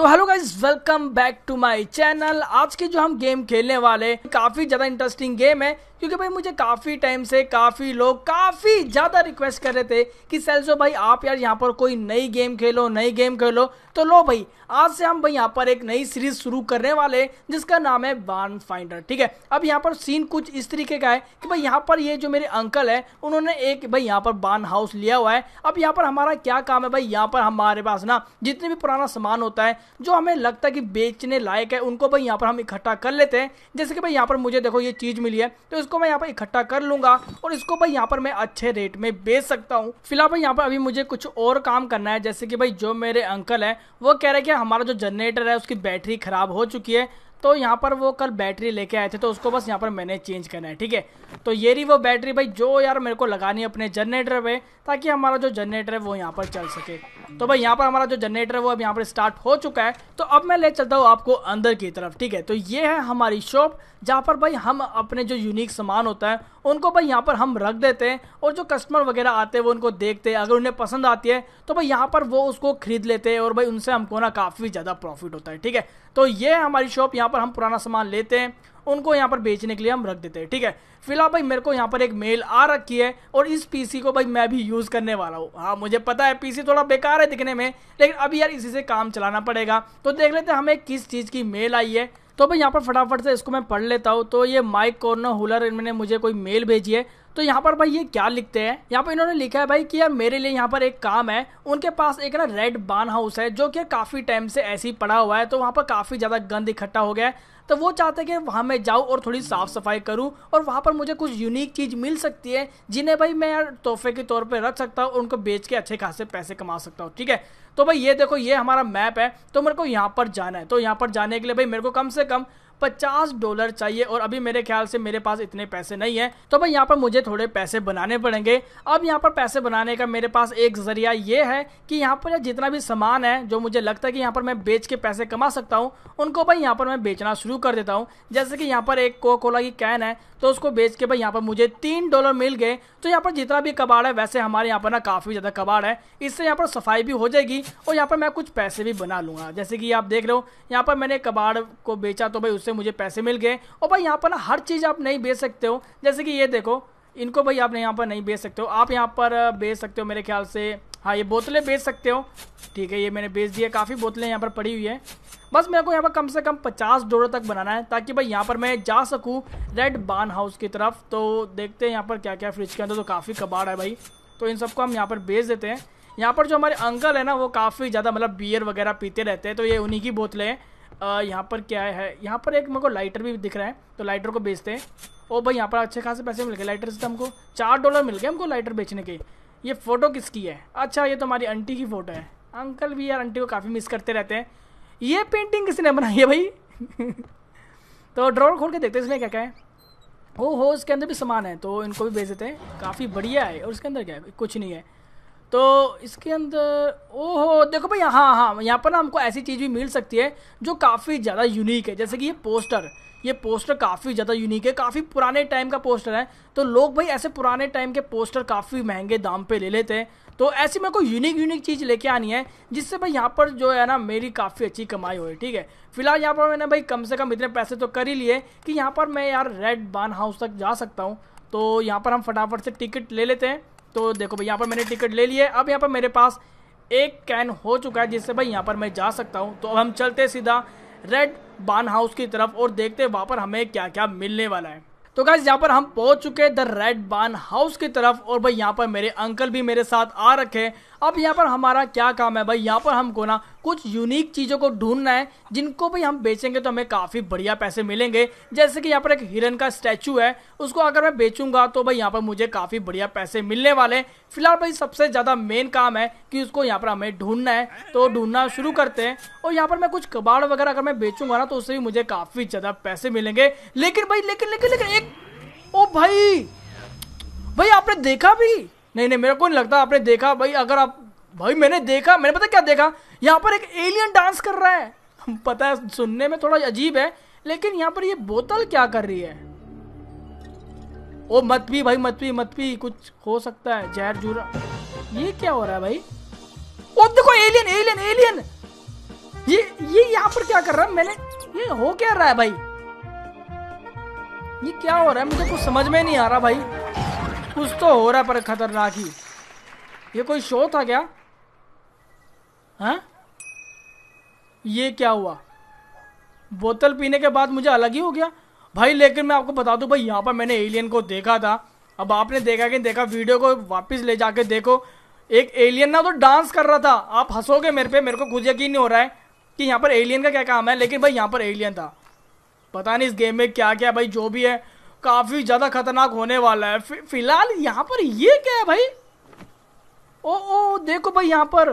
तो hello guys welcome back to my channel आज के जो हम गेम खेलने वाले काफी ज्यादा इंटरेस्टिंग गेम है क्योंकि भाई मुझे काफ़ी टाइम से काफ़ी लोग काफ़ी ज़्यादा रिक्वेस्ट कर रहे थे कि सेल्सो भाई आप यार यहाँ पर कोई नई गेम खेलो नई गेम खेलो तो लो भाई आज से हम भाई यहाँ पर एक नई सीरीज शुरू करने वाले जिसका नाम है बान फाइंडर ठीक है अब यहाँ पर सीन कुछ इस तरीके का है कि भाई यहाँ पर ये जो मेरे अंकल है उन्होंने एक भाई यहाँ पर बान हाउस लिया हुआ है अब यहाँ पर हमारा क्या काम है भाई यहाँ पर हमारे पास ना जितने भी पुराना सामान होता है जो हमें लगता है कि बेचने लायक है उनको भाई यहाँ पर हम इकट्ठा कर लेते हैं जैसे कि भाई यहाँ पर मुझे देखो ये चीज़ मिली है तो इसको मैं यहाँ पर इकट्ठा कर लूंगा और इसको भाई यहाँ पर मैं अच्छे रेट में बेच सकता हूँ फिलहाल भाई यहाँ पर अभी मुझे कुछ और काम करना है जैसे कि भाई जो मेरे अंकल है वो कह रहे हैं कि हमारा जो जनरेटर है उसकी बैटरी खराब हो चुकी है तो यहाँ पर वो कल बैटरी लेके आए थे तो उसको बस यहाँ पर मैंने चेंज करना है ठीक है तो ये रही वो बैटरी भाई जो यार मेरे को लगानी है अपने जनरेटर पे ताकि हमारा जो जनरेटर है वो यहाँ पर चल सके तो भाई यहाँ पर हमारा जो जनरेटर है वो अब यहाँ पर स्टार्ट हो चुका है तो अब मैं ले चलता हूँ आपको अंदर की तरफ ठीक है तो ये है हमारी शॉप जहाँ पर भाई हम अपने जो यूनिक सामान होता है उनको भाई यहाँ पर हम रख देते हैं और जो कस्टमर वगैरह आते हैं वो उनको देखते हैं अगर उन्हें पसंद आती है तो भाई यहाँ पर वो उसको खरीद लेते हैं और भाई उनसे हमको ना काफ़ी ज़्यादा प्रॉफिट होता है ठीक है तो ये हमारी शॉप यहाँ पर हम पुराना सामान लेते हैं उनको यहाँ पर बेचने के लिए हम रख देते हैं ठीक है फिलहाल भाई मेरे को यहाँ पर एक मेल आ रखी है और इस पीसी को भाई मैं भी यूज़ करने वाला हूँ हाँ मुझे पता है पीसी थोड़ा बेकार है दिखने में लेकिन अभी यार इसी से काम चलाना पड़ेगा तो देख लेते हैं हमें किस चीज़ की मेल आई है तो भाई यहाँ पर फटाफट से इसको मैं पढ़ लेता हूँ तो ये माइक कॉर्नर हुलर इन्होंने मुझे कोई मेल भेजी है तो यहाँ पर भाई ये क्या लिखते हैं यहाँ पर इन्होंने लिखा है भाई कि यार मेरे लिए यहाँ पर एक काम है उनके पास एक ना रेड बान हाउस है जो कि काफ़ी टाइम से ऐसे ही पड़ा हुआ है तो वहाँ पर काफ़ी ज़्यादा गंद इकट्ठा हो गया है तो वो चाहते हैं कि वहाँ मैं जाऊँ और थोड़ी साफ़ सफाई करूँ और वहाँ पर मुझे कुछ यूनिक चीज़ मिल सकती है जिन्हें भाई मैं यार तोहफे के तौर पर रख सकता हूँ उनको बेच के अच्छे खासे पैसे कमा सकता हूँ ठीक है तो भाई ये देखो ये हमारा मैप है तो मेरे को यहाँ पर जाना है तो यहाँ पर जाने के लिए भाई मेरे को कम से कम पचास डॉलर चाहिए और अभी मेरे ख्याल से मेरे पास इतने पैसे नहीं है तो भाई यहाँ पर मुझे थोड़े पैसे बनाने पड़ेंगे अब यहाँ पर पैसे बनाने का मेरे पास एक जरिया ये है कि यहाँ पर जितना भी सामान है जो मुझे लगता है कि यहाँ पर मैं बेच के पैसे कमा सकता हूँ उनको भाई यहाँ पर मैं बेचना शुरू कर देता हूँ जैसे कि यहाँ पर एक कोको कोला की कैन है तो उसको बेच के भाई यहाँ पर मुझे तीन डॉलर मिल गए तो यहाँ पर जितना भी कबाड़ है वैसे हमारे यहाँ पर ना काफ़ी ज़्यादा कबाड़ है इससे यहाँ पर सफाई भी हो जाएगी और यहाँ पर मैं कुछ पैसे भी बना लूँगा जैसे कि आप देख रहे हो यहाँ पर मैंने कबाड़ को बेचा तो भाई उससे से मुझे पैसे मिल गए और भाई यहाँ पर ना हर चीज़ आप नहीं बेच सकते हो जैसे कि ये देखो इनको भाई आप यहाँ पर नहीं बेच सकते हो आप यहाँ पर बेच सकते हो मेरे ख्याल से हाँ ये बोतलें बेच सकते हो ठीक है ये मैंने बेच दिया काफ़ी बोतलें यहाँ पर पड़ी हुई है बस मेरे को यहाँ पर कम से कम पचास डोर तक बनाना है ताकि भाई यहाँ पर मैं जा सकूँ रेड बान हाउस की तरफ तो देखते हैं यहाँ पर क्या क्या फ्रिज के अंदर तो काफ़ी कबाड़ है भाई तो इन सबको हम यहाँ पर बेच देते हैं यहाँ पर जो हमारे अंकल है ना वो काफ़ी ज़्यादा मतलब बियर वगैरह पीते रहते हैं तो ये उन्हीं की बोतलें हैं यहाँ पर क्या है यहाँ पर एक मेरे को लाइटर भी दिख रहा है तो लाइटर को बेचते हैं ओ भाई यहाँ पर अच्छे खासे पैसे मिल गए लाइटर से तो हमको चार डॉलर मिल गए हमको लाइटर बेचने के ये फ़ोटो किसकी है अच्छा ये तो हमारी आंटी की फ़ोटो है अंकल भी यार आंटी को काफ़ी मिस करते रहते हैं ये पेंटिंग किसने बनाई है भाई तो ड्रॉर खोल के देखते हैं इसमें क्या क्या है ओ हो इसके अंदर भी सामान है तो इनको भी भेज देते हैं काफ़ी बढ़िया है और इसके अंदर क्या है कुछ नहीं है तो इसके अंदर ओहो देखो भाई हाँ, हाँ हाँ यहाँ पर ना हमको ऐसी चीज़ भी मिल सकती है जो काफ़ी ज़्यादा यूनिक है जैसे कि ये पोस्टर ये पोस्टर काफ़ी ज़्यादा यूनिक है काफ़ी पुराने टाइम का पोस्टर है तो लोग भाई ऐसे पुराने टाइम के पोस्टर काफ़ी महंगे दाम पे ले लेते हैं तो ऐसी मेरे को यूनिक यूनिक चीज़ लेके आनी है जिससे भाई यहाँ पर जो है ना मेरी काफ़ी अच्छी कमाई हो ठीक है फिलहाल यहाँ पर मैंने भाई कम से कम इतने पैसे तो कर ही लिए कि यहाँ पर मैं यार रेड बान हाउस तक जा सकता हूँ तो यहाँ पर हम फटाफट से टिकट ले लेते हैं तो देखो भाई यहाँ पर मैंने टिकट ले लिया है अब यहाँ पर मेरे पास एक कैन हो चुका है जिससे भाई यहाँ पर मैं जा सकता हूँ तो अब हम चलते सीधा रेड बान हाउस की तरफ और देखते हैं वहाँ पर हमें क्या क्या मिलने वाला है तो गाइज यहाँ पर हम पहुँच चुके हैं द रेड बान हाउस की तरफ और भाई यहाँ पर मेरे अंकल भी मेरे साथ आ रखे हैं अब यहाँ पर हमारा क्या काम है भाई यहाँ पर हमको ना कुछ यूनिक चीज़ों को ढूंढना है जिनको भी हम बेचेंगे तो हमें काफ़ी बढ़िया पैसे मिलेंगे जैसे कि यहाँ पर एक हिरन का स्टैचू है उसको अगर मैं बेचूंगा तो भाई यहाँ पर मुझे काफ़ी बढ़िया पैसे मिलने वाले हैं फिलहाल भाई सबसे ज़्यादा मेन काम है कि उसको यहाँ पर हमें ढूंढना है तो ढूंढना शुरू करते हैं और यहाँ पर मैं कुछ कबाड़ वगैरह अगर मैं बेचूंगा ना तो उससे भी मुझे काफ़ी ज़्यादा पैसे मिलेंगे लेकिन भाई लेकिन लेकिन लेकिन एक ओ भाई भाई आपने देखा भी नहीं नहीं मेरे को नहीं लगता आपने देखा भाई अगर आप भाई मैंने देखा मैंने पता क्या देखा यहाँ पर एक एलियन डांस कर रहा है पता है सुनने में थोड़ा अजीब है लेकिन यहाँ पर ये बोतल क्या कर रही है ओ मत भी भाई मत भी मत भी कुछ हो सकता है जहर जूरा ये क्या हो रहा है भाई ओ देखो एलियन एलियन एलियन ये ये यहाँ पर क्या कर रहा है मैंने ये हो क्या रहा है भाई ये क्या हो रहा है मुझे कुछ समझ में नहीं आ रहा भाई कुछ तो हो रहा है पर खतरनाक ही ये कोई शो था क्या हाँ ये क्या हुआ बोतल पीने के बाद मुझे अलग ही हो गया भाई लेकिन मैं आपको बता दूं भाई यहाँ पर मैंने एलियन को देखा था अब आपने देखा कि देखा वीडियो को वापस ले जाके देखो एक एलियन ना तो डांस कर रहा था आप हंसोगे मेरे पे मेरे को खुद यकीन नहीं हो रहा है कि यहाँ पर एलियन का क्या काम है लेकिन भाई यहाँ पर एलियन था पता नहीं इस गेम में क्या क्या भाई जो भी है काफ़ी ज़्यादा खतरनाक होने वाला है फिलहाल यहाँ पर ये क्या है भाई ओ ओ देखो भाई यहाँ पर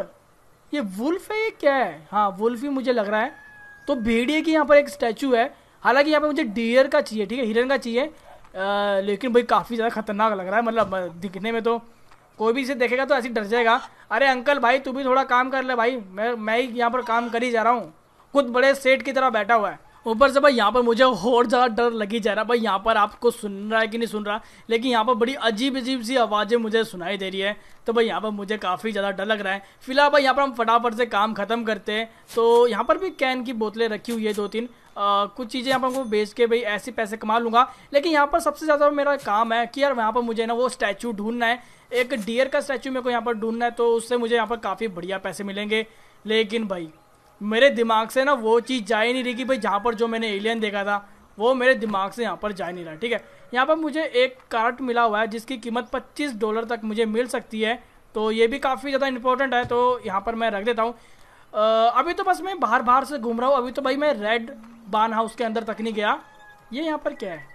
ये वुल्फ है ये क्या है हाँ वुल्फ ही मुझे लग रहा है तो भेड़िए की यहाँ पर एक स्टैचू है हालांकि यहाँ पर मुझे डियर का चाहिए ठीक है हिरन का चाहिए लेकिन भाई काफ़ी ज़्यादा खतरनाक लग रहा है मतलब दिखने में तो कोई भी इसे देखेगा तो ऐसे डर जाएगा अरे अंकल भाई तू भी थोड़ा काम कर ले भाई मैं मैं ही यहाँ पर काम कर ही जा रहा हूँ खुद बड़े सेठ की तरह बैठा हुआ है ऊपर से भाई यहाँ पर मुझे और ज़्यादा डर लगी जा रहा है भाई यहाँ पर आपको सुन रहा है कि नहीं सुन रहा लेकिन यहाँ पर बड़ी अजीब अजीब सी आवाज़ें मुझे सुनाई दे रही है तो भाई यहाँ पर मुझे काफ़ी ज़्यादा डर लग रहा है फिलहाल भाई यहाँ पर हम फटाफट से काम ख़त्म करते हैं तो यहाँ पर भी कैन की बोतलें रखी हुई है दो तीन आ, कुछ चीज़ें यहाँ पर हमको बेच के भाई ऐसे पैसे कमा लूँगा लेकिन यहाँ पर सबसे ज़्यादा मेरा काम है कि यार यहाँ पर मुझे ना वो स्टैचू ढूंढना है एक डियर का स्टैचू मेरे को यहाँ पर ढूंढना है तो उससे मुझे यहाँ पर काफ़ी बढ़िया पैसे मिलेंगे लेकिन भाई मेरे दिमाग से ना वो चीज़ जा ही नहीं रही कि भाई जहाँ पर जो मैंने एलियन देखा था वो मेरे दिमाग से यहाँ पर जा नहीं रहा ठीक है यहाँ पर मुझे एक कार्ट मिला हुआ है जिसकी कीमत 25 डॉलर तक मुझे मिल सकती है तो ये भी काफ़ी ज़्यादा इंपॉर्टेंट है तो यहाँ पर मैं रख देता हूँ अभी तो बस मैं बाहर बाहर से घूम रहा हूँ अभी तो भाई मैं रेड बान हाउस के अंदर तक नहीं गया ये यहाँ पर क्या है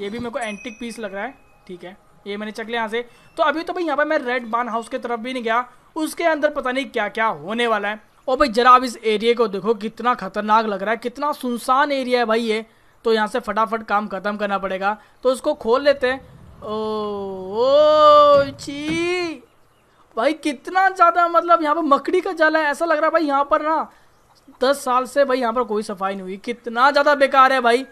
ये भी मेरे को एंटिक पीस लग रहा है ठीक है ये मैंने चक लिया यहाँ से तो अभी तो भाई यहाँ पर मैं रेड बान हाउस की तरफ भी नहीं गया उसके अंदर पता नहीं क्या क्या होने वाला है और भाई जरा आप इस एरिया को देखो कितना खतरनाक लग रहा है कितना सुनसान एरिया है भाई ये तो यहाँ से फटाफट काम ख़त्म करना पड़ेगा तो इसको खोल लेते हैं ओ, ओ ची भाई कितना ज़्यादा मतलब यहाँ पर मकड़ी का जल है ऐसा लग रहा है भाई यहाँ पर ना दस साल से भाई यहाँ पर कोई सफाई नहीं हुई कितना ज़्यादा बेकार है भाई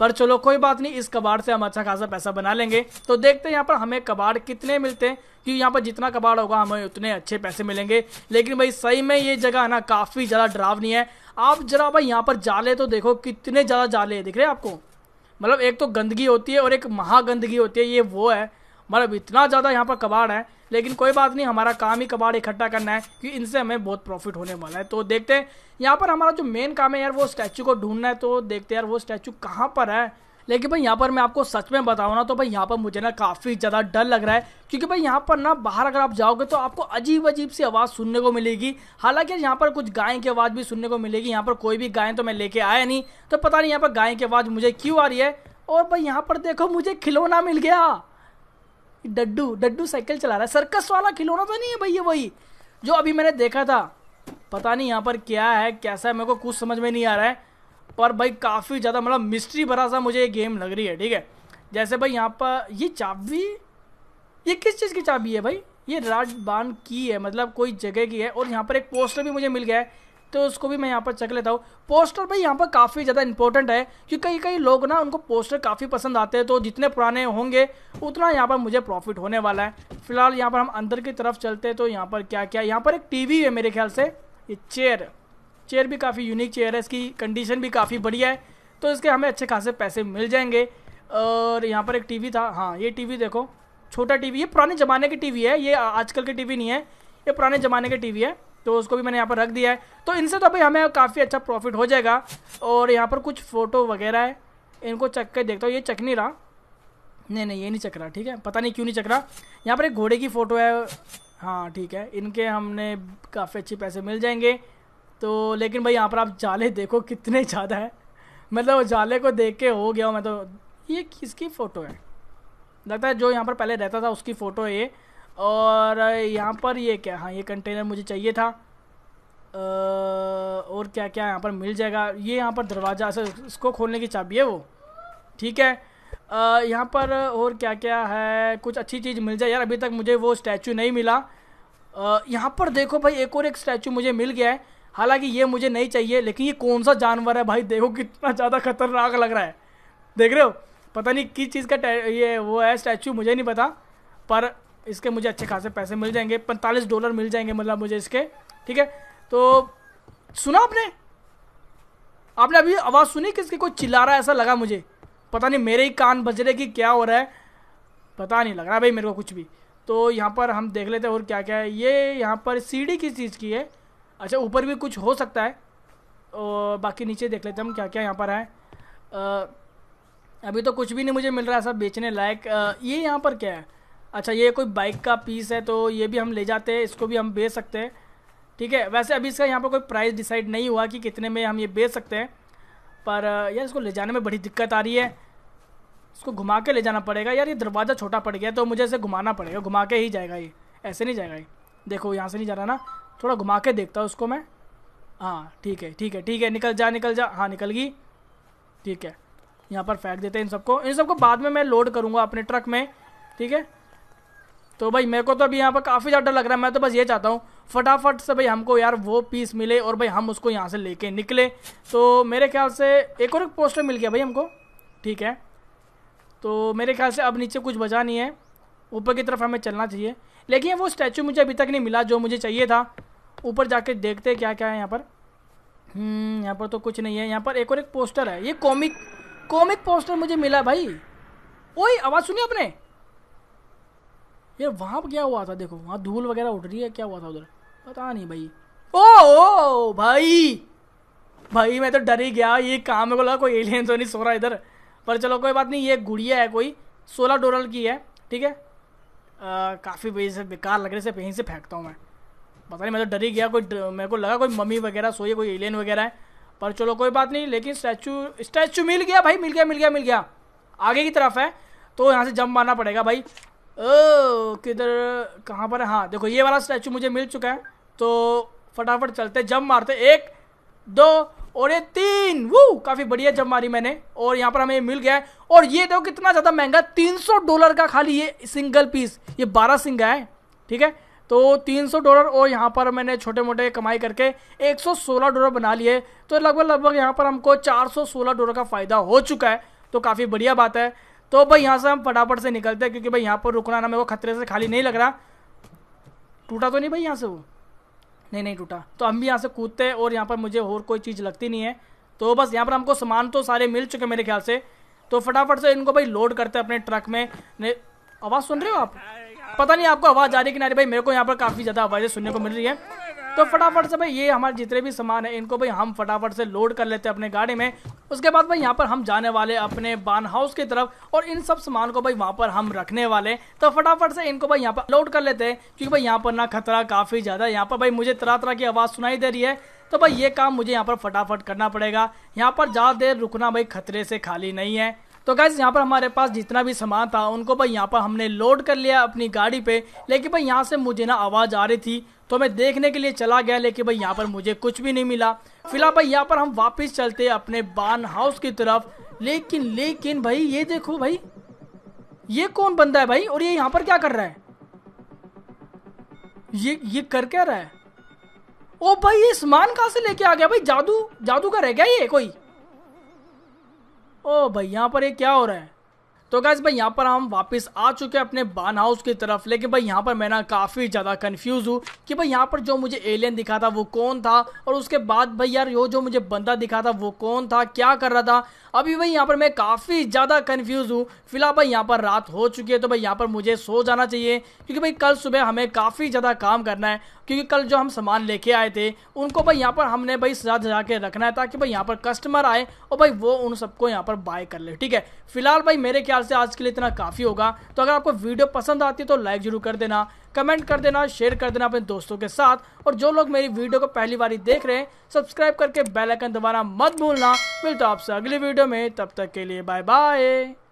पर चलो कोई बात नहीं इस कबाड़ से हम अच्छा खासा पैसा बना लेंगे तो देखते हैं यहाँ पर हमें कबाड़ कितने मिलते हैं क्योंकि यहाँ पर जितना कबाड़ होगा हमें उतने अच्छे पैसे मिलेंगे लेकिन भाई सही में ये जगह ना काफ़ी ज़्यादा नहीं है आप जरा भाई यहाँ पर जाले तो देखो कितने ज़्यादा जाले दिख रहे हैं आपको मतलब एक तो गंदगी होती है और एक महागंदगी होती है ये वो है मतलब इतना ज़्यादा यहाँ पर कबाड़ है लेकिन कोई बात नहीं हमारा काम ही कबाड़ इकट्ठा करना है क्योंकि इनसे हमें बहुत प्रॉफिट होने वाला है तो देखते हैं यहाँ पर हमारा जो मेन काम है यार वो स्टैचू को ढूंढना है तो देखते हैं यार वो स्टैचू कहाँ पर है लेकिन भाई यहाँ पर मैं आपको सच में बताऊँ ना तो भाई यहाँ पर मुझे ना काफ़ी ज़्यादा डर लग रहा है क्योंकि भाई यहाँ पर ना बाहर अगर आप जाओगे तो आपको अजीब अजीब सी आवाज़ सुनने को मिलेगी हालांकि यहाँ पर कुछ गाय की आवाज़ भी सुनने को मिलेगी यहाँ पर कोई भी गाय तो मैं लेके आया नहीं तो पता नहीं यहाँ पर गाय की आवाज़ मुझे क्यों आ रही है और भाई यहाँ पर देखो मुझे खिलौना मिल गया डड्डू डड्डू साइकिल चला रहा है सर्कस वाला खिलौना तो नहीं है भाई ये वही जो अभी मैंने देखा था पता नहीं यहाँ पर क्या है कैसा है मेरे को कुछ समझ में नहीं आ रहा है पर भाई काफ़ी ज़्यादा मतलब मिस्ट्री भरा सा मुझे ये गेम लग रही है ठीक है जैसे भाई यहाँ पर ये चाबी ये किस चीज़ की चाबी है भाई ये राजबान की है मतलब कोई जगह की है और यहाँ पर एक पोस्टर भी मुझे मिल गया है तो उसको भी मैं यहाँ पर चेक लेता हूँ पोस्टर भाई यहाँ पर काफ़ी ज़्यादा इंपॉर्टेंट है क्योंकि कई कई लोग ना उनको पोस्टर काफ़ी पसंद आते हैं तो जितने पुराने होंगे उतना यहाँ पर मुझे प्रॉफिट होने वाला है फिलहाल यहाँ पर हम अंदर की तरफ चलते हैं तो यहाँ पर क्या क्या यहाँ पर एक टी है मेरे ख्याल से ये चेयर चेयर भी काफ़ी यूनिक चेयर है इसकी कंडीशन भी काफ़ी बढ़िया है तो इसके हमें अच्छे खासे पैसे मिल जाएंगे और यहाँ पर एक टी था हाँ ये टी देखो छोटा टीवी ये पुराने ज़माने की टीवी है ये आजकल की टीवी नहीं है ये पुराने ज़माने की टीवी है तो उसको भी मैंने यहाँ पर रख दिया है तो इनसे तो भाई हमें काफ़ी अच्छा प्रॉफिट हो जाएगा और यहाँ पर कुछ फ़ोटो वगैरह है इनको चक के देखता हूँ ये चक नहीं रहा नहीं नहीं ये नहीं चक रहा ठीक है पता नहीं क्यों नहीं चक रहा यहाँ पर एक घोड़े की फ़ोटो है हाँ ठीक है इनके हमने काफ़ी अच्छे पैसे मिल जाएंगे तो लेकिन भाई यहाँ पर आप जाले देखो कितने ज़्यादा है मतलब जाले को देख के हो गया मैं तो ये किसकी फ़ोटो है लगता है जो यहाँ पर पहले रहता था उसकी फ़ोटो है ये और यहाँ पर ये क्या हाँ ये कंटेनर मुझे चाहिए था और क्या क्या यहाँ पर मिल जाएगा ये यहाँ पर दरवाज़ा सर इसको खोलने की चाबी है वो ठीक है यहाँ पर और क्या क्या है कुछ अच्छी चीज़ मिल जाए यार अभी तक मुझे वो स्टैचू नहीं मिला यहाँ पर देखो भाई एक और एक स्टैचू मुझे मिल गया है हालांकि ये मुझे नहीं चाहिए लेकिन ये कौन सा जानवर है भाई देखो कितना ज़्यादा खतरनाक लग रहा है देख रहे हो पता नहीं किस चीज़ का ये वो है स्टैचू मुझे नहीं पता पर इसके मुझे अच्छे खासे पैसे मिल जाएंगे पैंतालीस डॉलर मिल जाएंगे मतलब मुझे इसके ठीक है तो सुना आपने आपने अभी आवाज़ सुनी किसके कोई चिल्ला रहा है ऐसा लगा मुझे पता नहीं मेरे ही कान बज रहे कि क्या हो रहा है पता नहीं लग रहा भाई मेरे को कुछ भी तो यहाँ पर हम देख लेते हैं और क्या क्या है ये यहाँ पर सीढ़ी किस चीज़ की है अच्छा ऊपर भी कुछ हो सकता है और बाकी नीचे देख लेते हैं हम क्या क्या यहाँ पर है अभी तो कुछ भी नहीं मुझे मिल रहा है सब बेचने लायक ये यहाँ पर क्या है अच्छा ये कोई बाइक का पीस है तो ये भी हम ले जाते हैं इसको भी हम बेच सकते हैं ठीक है वैसे अभी इसका यहाँ पर कोई प्राइस डिसाइड नहीं हुआ कि कितने में हम ये बेच सकते हैं पर यार इसको ले जाने में बड़ी दिक्कत आ रही है इसको घुमा के ले जाना पड़ेगा यार ये दरवाज़ा छोटा पड़ गया तो मुझे इसे घुमाना पड़ेगा घुमा के ही जाएगा ये ऐसे नहीं जाएगा ये देखो यहाँ से नहीं जा रहा ना थोड़ा घुमा के देखता हूँ उसको मैं हाँ ठीक है ठीक है ठीक है निकल जा निकल जा हाँ निकल गई ठीक है यहाँ पर फेंक देते हैं इन सबको इन सबको बाद में मैं लोड करूँगा अपने ट्रक में ठीक है तो भाई मेरे को तो अभी यहाँ पर काफ़ी ज़्यादा लग रहा है मैं तो बस ये चाहता हूँ फटाफट से भाई हमको यार वो पीस मिले और भाई हम उसको यहाँ से लेके निकले तो मेरे ख्याल से एक और एक पोस्टर मिल गया भाई हमको ठीक है तो मेरे ख्याल से अब नीचे कुछ बचा नहीं है ऊपर की तरफ हमें चलना चाहिए लेकिन वो स्टैचू मुझे अभी तक नहीं मिला जो मुझे चाहिए था ऊपर जाके देखते क्या क्या है यहाँ पर हम्म, यहाँ पर तो कुछ नहीं है यहाँ पर एक और एक पोस्टर है ये कॉमिक कॉमिक पोस्टर मुझे मिला भाई ओए आवाज़ सुनी आपने यार वहाँ पर क्या हुआ था देखो वहाँ धूल वगैरह उठ रही है क्या हुआ था उधर पता नहीं भाई ओ, ओ भाई भाई मैं तो डर ही गया ये काम को लगा कोई एलियन तो नहीं सो रहा इधर पर चलो कोई बात नहीं ये गुड़िया है कोई सोलह डोरल की है ठीक है काफ़ी वजह से बेकार लग रहे से कहीं से फेंकता हूँ मैं पता नहीं मैं तो डर ही गया कोई मेरे को लगा कोई मम्मी वगैरह सोई कोई एलियन वगैरह है पर चलो कोई बात नहीं लेकिन स्टैचू स्टैचू मिल गया भाई मिल गया मिल गया मिल गया आगे की तरफ है तो यहाँ से जंप मारना पड़ेगा भाई ओ किधर कहाँ पर है हाँ देखो ये वाला स्टैचू मुझे मिल चुका है तो फटाफट चलते जंप मारते एक दो और ये तीन वो काफ़ी बढ़िया जंप मारी मैंने और यहाँ पर हमें ये मिल गया है और ये देखो कितना ज़्यादा महंगा 300 डॉलर का खाली ये सिंगल पीस ये बारह सिंगा है ठीक है तो 300 डॉलर और यहाँ पर मैंने छोटे मोटे कमाई करके 116 डॉलर बना लिए तो लगभग लगभग यहाँ पर हमको 416 डॉलर का फ़ायदा हो चुका है तो काफ़ी बढ़िया बात है तो भाई यहाँ से हम फटाफट से निकलते हैं क्योंकि भाई यहाँ पर रुकना ना मेरे को खतरे से खाली नहीं लग रहा टूटा तो नहीं भाई यहाँ से वो नहीं नहीं टूटा तो हम भी यहाँ से कूदते हैं और यहाँ पर मुझे और कोई चीज़ लगती नहीं है तो बस यहाँ पर हमको सामान तो सारे मिल चुके मेरे ख्याल से तो फटाफट से इनको भाई लोड करते हैं अपने ट्रक में आवाज़ सुन रहे हो आप पता नहीं आपको आवाज़ आ रही कि नहीं भाई मेरे को यहाँ पर काफ़ी ज़्यादा आवाज़ें सुनने को मिल रही है तो फटाफट से भाई ये हमारे जितने भी सामान है इनको भाई हम फटाफट से लोड कर लेते हैं अपने गाड़ी में उसके बाद भाई यहाँ पर हम जाने वाले अपने बान हाउस की तरफ और इन सब सामान को भाई वहाँ पर हम रखने वाले तो फटाफट से इनको भाई यहाँ पर लोड कर लेते हैं क्योंकि भाई यहाँ पर ना खतरा काफी ज्यादा है यहाँ पर भाई मुझे तरह तरह की आवाज सुनाई दे रही है तो भाई ये काम मुझे यहाँ पर फटाफट करना पड़ेगा यहाँ पर ज़्यादा देर रुकना भाई खतरे से खाली नहीं है तो गैस यहाँ पर हमारे पास जितना भी सामान था उनको भाई यहाँ पर हमने लोड कर लिया अपनी गाड़ी पे लेकिन भाई यहाँ से मुझे ना आवाज़ आ रही थी तो मैं देखने के लिए चला गया लेकिन भाई यहाँ पर मुझे कुछ भी नहीं मिला फिलहाल भाई यहाँ पर हम वापस चलते अपने बान हाउस की तरफ लेकिन लेकिन भाई ये देखो भाई ये कौन बंदा है भाई और ये यहाँ पर क्या कर रहा है ये ये कर क्या रहा है ओ भाई ये सामान कहाँ से लेके आ गया भाई जादू जादू का रह गया ये कोई ओ भाई यहाँ पर ये क्या हो रहा है तो गैस भाई यहाँ पर हम वापस आ चुके हैं अपने बान हाउस की तरफ लेकिन भाई यहाँ पर मैं ना काफ़ी ज़्यादा कंफ्यूज हूँ कि भाई यहाँ पर जो मुझे एलियन दिखा था वो कौन था और उसके बाद भाई यार यो जो मुझे बंदा दिखा था वो कौन था क्या कर रहा था अभी भाई यहाँ पर मैं काफ़ी ज़्यादा कंफ्यूज हूँ फिलहाल भाई यहाँ पर रात हो चुकी है तो भाई यहाँ पर मुझे सो जाना चाहिए क्योंकि भाई कल सुबह हमें काफ़ी ज़्यादा काम करना है क्योंकि कल जो हम सामान लेके आए थे उनको भाई यहाँ पर हमने भाई सजा सजा के रखना है ताकि भाई यहाँ पर कस्टमर आए और भाई वो उन सबको यहाँ पर बाय कर ले ठीक है फिलहाल भाई मेरे ख्याल से आज के लिए इतना काफ़ी होगा तो अगर आपको वीडियो पसंद आती है तो लाइक जरूर कर देना कमेंट कर देना शेयर कर देना अपने दोस्तों के साथ और जो लोग मेरी वीडियो को पहली बार देख रहे हैं सब्सक्राइब करके बेलाइकन दबाना मत भूलना मिलता आपसे अगली वीडियो में तब तक के लिए बाय बाय